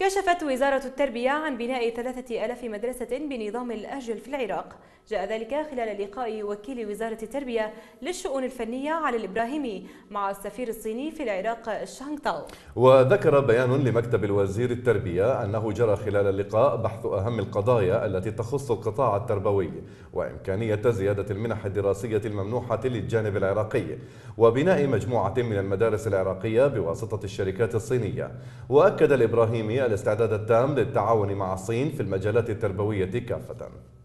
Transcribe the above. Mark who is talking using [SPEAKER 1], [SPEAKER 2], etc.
[SPEAKER 1] كشفت وزارة التربية عن بناء 3000 مدرسة بنظام الأجل في العراق جاء ذلك خلال لقاء وكيل وزارة التربية للشؤون الفنية علي الإبراهيمي مع السفير الصيني في العراق شانغ تاو
[SPEAKER 2] وذكر بيان لمكتب الوزير التربية أنه جرى خلال اللقاء بحث أهم القضايا التي تخص القطاع التربوي وإمكانية زيادة المنح الدراسية الممنوحة للجانب العراقي وبناء مجموعة من المدارس العراقية بواسطة الشركات الصينية وأكد الإبراهيمي الاستعداد التام للتعاون مع الصين في المجالات التربوية كافة